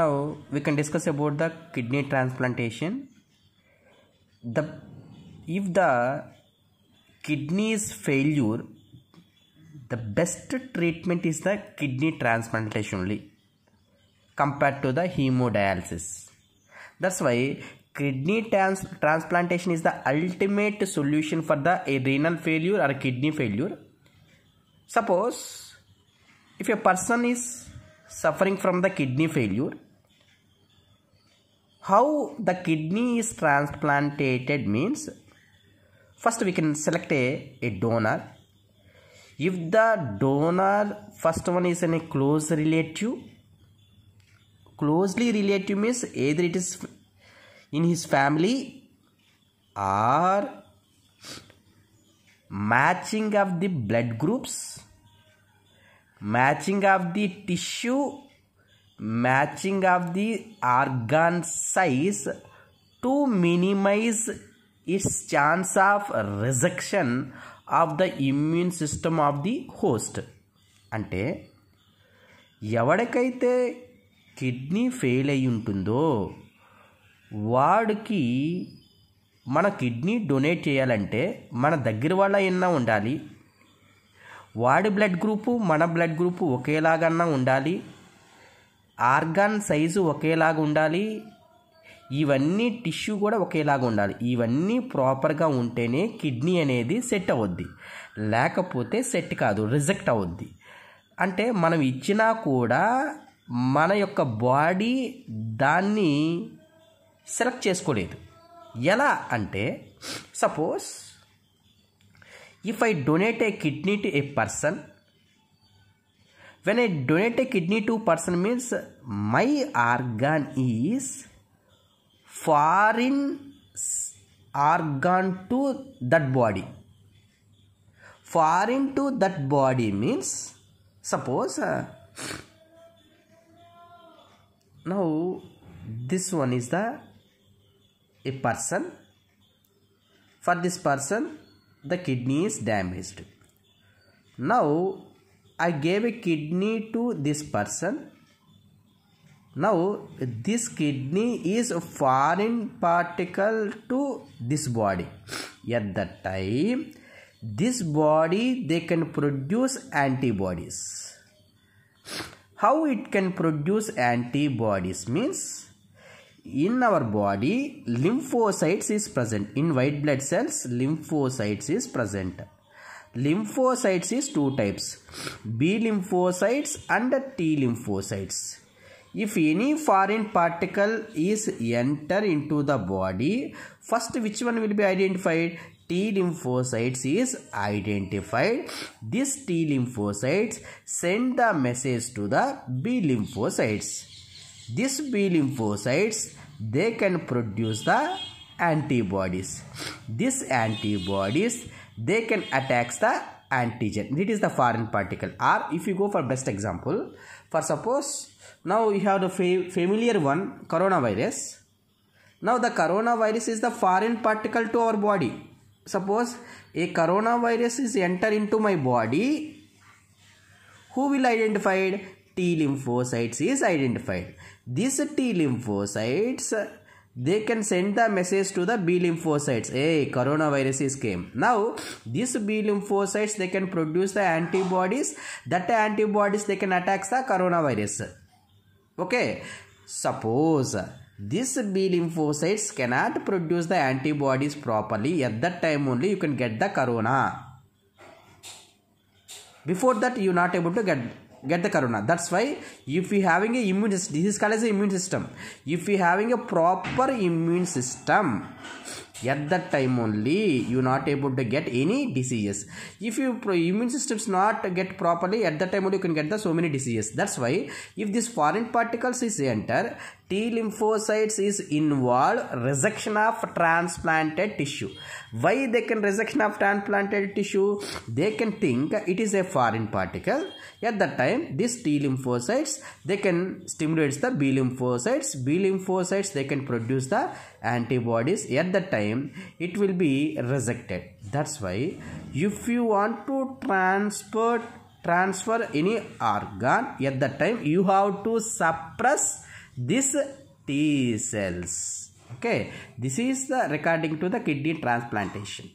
now we can discuss about the kidney transplantation the if the kidneys failure the best treatment is the kidney transplantation only compared to the hemodialysis that's why kidney trans- transplantation is the ultimate solution for the renal failure or kidney failure suppose if a person is suffering from the kidney failure how the kidney is transplanted means first we can select a, a donor if the donor first one is in a close relative closely relative means either it is in his family or matching of the blood groups matching of the tissue matching of the organ size to minimise its chance of rejection of the immune system of the host అంటే ఎవడికైతే kidney fail అయి ఉంటుందో వాడికి మన kidney donate చేయాలంటే మన దగ్గర వాళ్ళ ఉండాలి వాడి బ్లడ్ గ్రూపు మన బ్లడ్ గ్రూపు ఒకేలాగన్నా ఉండాలి ఆర్గాన్ సైజు ఒకేలాగా ఉండాలి ఇవన్నీ టిష్యూ కూడా ఒకేలాగా ఉండాలి ఇవన్నీ ప్రాపర్గా ఉంటేనే కిడ్నీ అనేది సెట్ అవుద్ది లేకపోతే సెట్ కాదు రిజెక్ట్ అవుద్ది అంటే మనం ఇచ్చినా కూడా మన యొక్క బాడీ దాన్ని సెలెక్ట్ చేసుకోలేదు ఎలా అంటే suppose if I donate a kidney to a person, when I donate a kidney to person means my organ is foreign organ to that body. Foreign to that body means suppose uh, now this one is the a person for this person the kidney is damaged. Now I gave a kidney to this person. Now this kidney is a foreign particle to this body. At that time, this body they can produce antibodies. How it can produce antibodies means in our body lymphocytes is present in white blood cells lymphocytes is present lymphocytes is two types b lymphocytes and t lymphocytes if any foreign particle is enter into the body first which one will be identified T lymphocytes is identified. This T lymphocytes send the message to the B lymphocytes. These B lymphocytes, they can produce the antibodies. These antibodies, they can attack the antigen. It is the foreign particle. Or if you go for best example, for suppose now we have the familiar one, coronavirus. Now the coronavirus is the foreign particle to our body. Suppose a coronavirus is enter into my body who will identify it T lymphocytes is identified. These T lymphocytes, they can send the message to the B lymphocytes. Hey, coronavirus is came. Now, these B lymphocytes, they can produce the antibodies. That antibodies, they can attack the coronavirus. Okay. Suppose this B lymphocytes cannot produce the antibodies properly. At that time only you can get the corona. Before that you are not able to get get the corona that's why if we having a immune system this is called as immune system if we having a proper immune system at that time only you not able to get any diseases if your immune systems not get properly at that time only you can get the so many diseases that's why if this foreign particles is enter T lymphocytes is involved rejection of transplanted tissue. Why they can rejection of transplanted tissue? They can think it is a foreign particle. At that time, these T lymphocytes, they can stimulate the B lymphocytes. B lymphocytes, they can produce the antibodies. At that time, it will be rejected. That's why if you want to transport transfer any organ, at that time, you have to suppress this T cells okay this is the regarding to the kidney transplantation